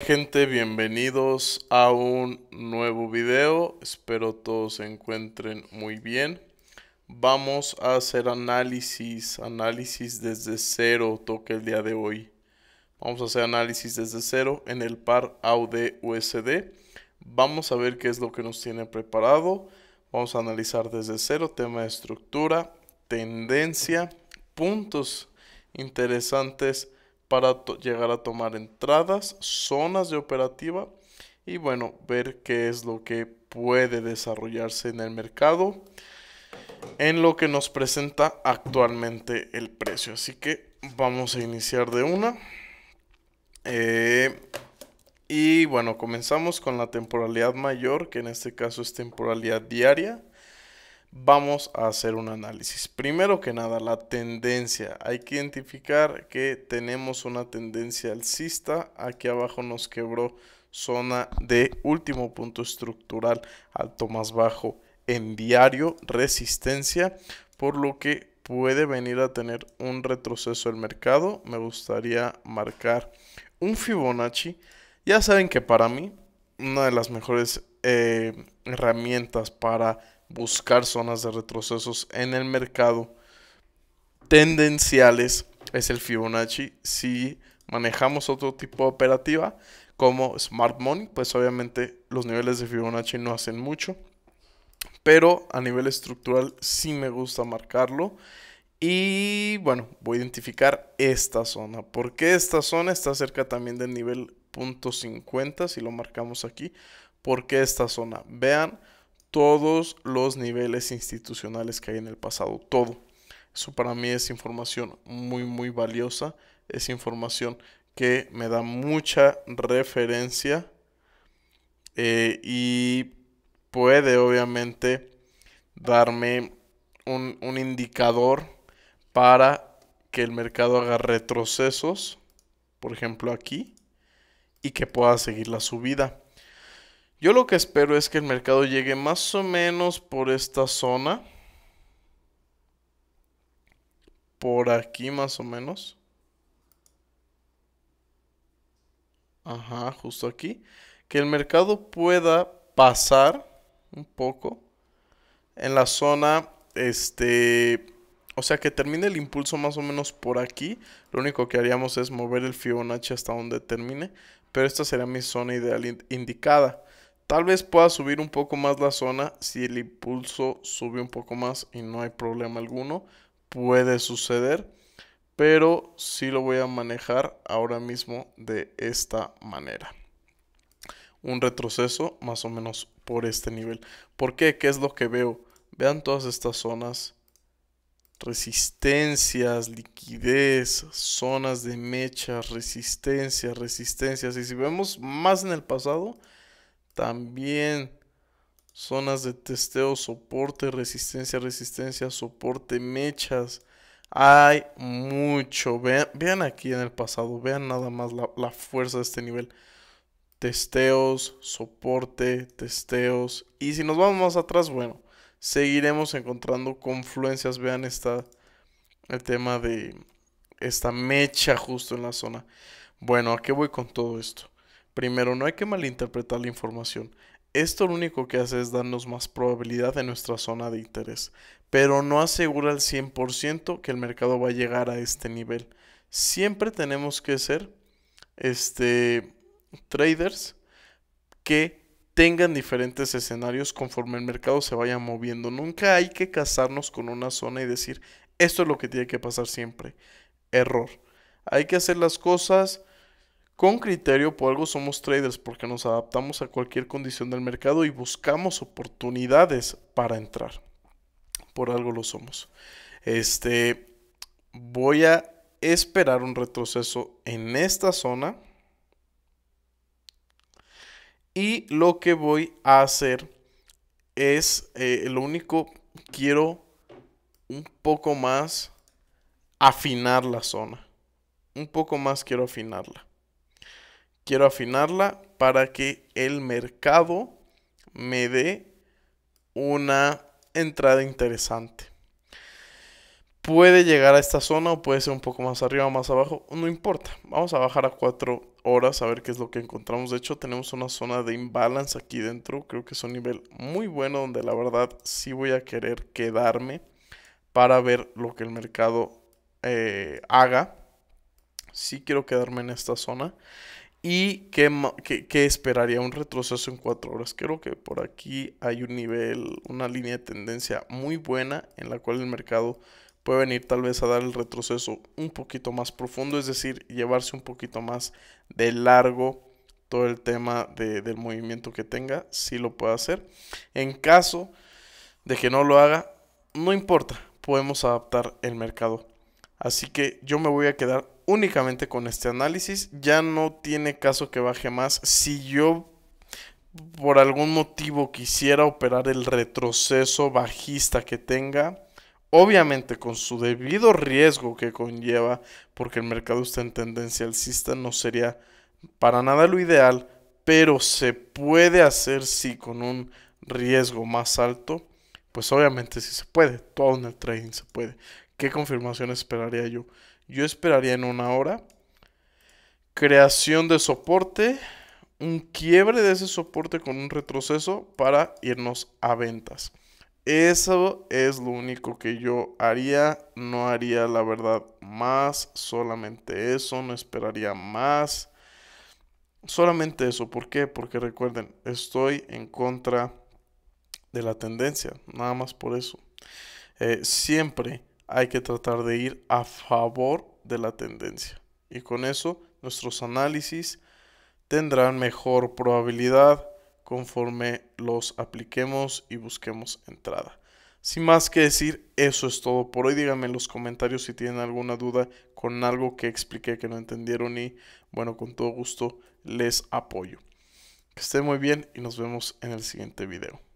Gente, bienvenidos a un nuevo video. Espero todos se encuentren muy bien. Vamos a hacer análisis, análisis desde cero toque el día de hoy. Vamos a hacer análisis desde cero en el par AUD USD. Vamos a ver qué es lo que nos tiene preparado. Vamos a analizar desde cero tema de estructura, tendencia, puntos interesantes para llegar a tomar entradas, zonas de operativa y bueno, ver qué es lo que puede desarrollarse en el mercado en lo que nos presenta actualmente el precio. Así que vamos a iniciar de una. Eh, y bueno, comenzamos con la temporalidad mayor, que en este caso es temporalidad diaria vamos a hacer un análisis. Primero que nada, la tendencia. Hay que identificar que tenemos una tendencia alcista. Aquí abajo nos quebró zona de último punto estructural, alto más bajo en diario, resistencia, por lo que puede venir a tener un retroceso el mercado. Me gustaría marcar un Fibonacci. Ya saben que para mí una de las mejores eh, herramientas para buscar zonas de retrocesos en el mercado tendenciales es el Fibonacci. Si manejamos otro tipo de operativa como Smart Money, pues obviamente los niveles de Fibonacci no hacen mucho. Pero a nivel estructural sí me gusta marcarlo. Y bueno, voy a identificar esta zona. Porque esta zona está cerca también del nivel .50 si lo marcamos aquí. porque esta zona? Vean todos los niveles institucionales que hay en el pasado, todo. Eso para mí es información muy, muy valiosa. Es información que me da mucha referencia eh, y puede obviamente darme un indicador para que el mercado haga retrocesos. Por ejemplo aquí y que pueda seguir la subida. Yo lo que espero es que el mercado llegue más o menos por esta zona. Por aquí más o menos. Ajá, justo aquí. Que el mercado pueda pasar un poco en la zona, este, o sea que termine el impulso más o menos por aquí. Lo único que haríamos es mover el Fibonacci hasta donde termine pero esta será mi zona ideal indicada. Tal vez pueda subir un poco más la zona si el impulso sube un poco más y no hay problema alguno. Puede suceder, pero sí lo voy a manejar ahora mismo de esta manera. Un retroceso más o menos por este nivel. ¿Por qué? ¿Qué es lo que veo? Vean todas estas zonas resistencias, liquidez, zonas de mechas, resistencia, resistencias. Y si vemos más en el pasado, también zonas de testeo, soporte, resistencia, resistencia, soporte, mechas. Hay mucho. Vean, aquí en el pasado, vean nada más la, la fuerza de este nivel. Testeos, soporte, testeos. Y si nos vamos más atrás, bueno, seguiremos encontrando confluencias. Vean esta, el tema de esta mecha justo en la zona. Bueno, ¿a qué voy con todo esto? Primero, no hay que malinterpretar la información. Esto lo único que hace es darnos más probabilidad de nuestra zona de interés, pero no asegura al 100% que el mercado va a llegar a este nivel. Siempre tenemos que ser este, traders que tengan diferentes escenarios conforme el mercado se vaya moviendo. Nunca hay que casarnos con una zona y decir, esto es lo que tiene que pasar siempre. Error. Hay que hacer las cosas con criterio, por algo somos traders, porque nos adaptamos a cualquier condición del mercado y buscamos oportunidades para entrar. Por algo lo somos. Este, voy a esperar un retroceso en esta zona y lo que voy a hacer es, eh, lo único, quiero un poco más afinar la zona. Un poco más quiero afinarla. Quiero afinarla para que el mercado me dé una entrada interesante. Puede llegar a esta zona o puede ser un poco más arriba o más abajo, no importa. Vamos a bajar a 4 horas a ver qué es lo que encontramos. De hecho, tenemos una zona de imbalance aquí dentro. Creo que es un nivel muy bueno donde la verdad sí voy a querer quedarme para ver lo que el mercado eh, haga. Sí quiero quedarme en esta zona. ¿Y qué, esperaría? Un retroceso en cuatro horas. Creo que por aquí hay un nivel, una línea de tendencia muy buena en la cual el mercado puede venir tal vez a dar el retroceso un poquito más profundo, es decir, llevarse un poquito más de largo todo el tema del movimiento que tenga, si lo puede hacer. En caso de que no lo haga, no importa, podemos adaptar el mercado. Así que yo me voy a quedar únicamente con este análisis. Ya no tiene caso que baje más. Si yo por algún motivo quisiera operar el retroceso bajista que tenga, obviamente con su debido riesgo que conlleva, porque el mercado está en tendencia alcista, no sería para nada lo ideal, pero se puede hacer sí con un riesgo más alto, pues obviamente sí se puede, todo en el trading se puede. ¿Qué confirmación esperaría yo? Yo esperaría en una hora creación de soporte, un quiebre de ese soporte con un retroceso para irnos a ventas. Eso es lo único que yo haría. No haría la verdad más. Solamente eso. No esperaría más. Solamente eso. ¿Por qué? Porque recuerden, estoy en contra de la tendencia. Nada más por eso. Eh, siempre hay que tratar de ir a favor de la tendencia. Y con eso nuestros análisis tendrán mejor probabilidad conforme los apliquemos y busquemos entrada. Sin más que decir, eso es todo por hoy. Díganme en los comentarios si tienen alguna duda con algo que expliqué que no entendieron y bueno, con todo gusto les apoyo. Que estén muy bien y nos vemos en el siguiente video.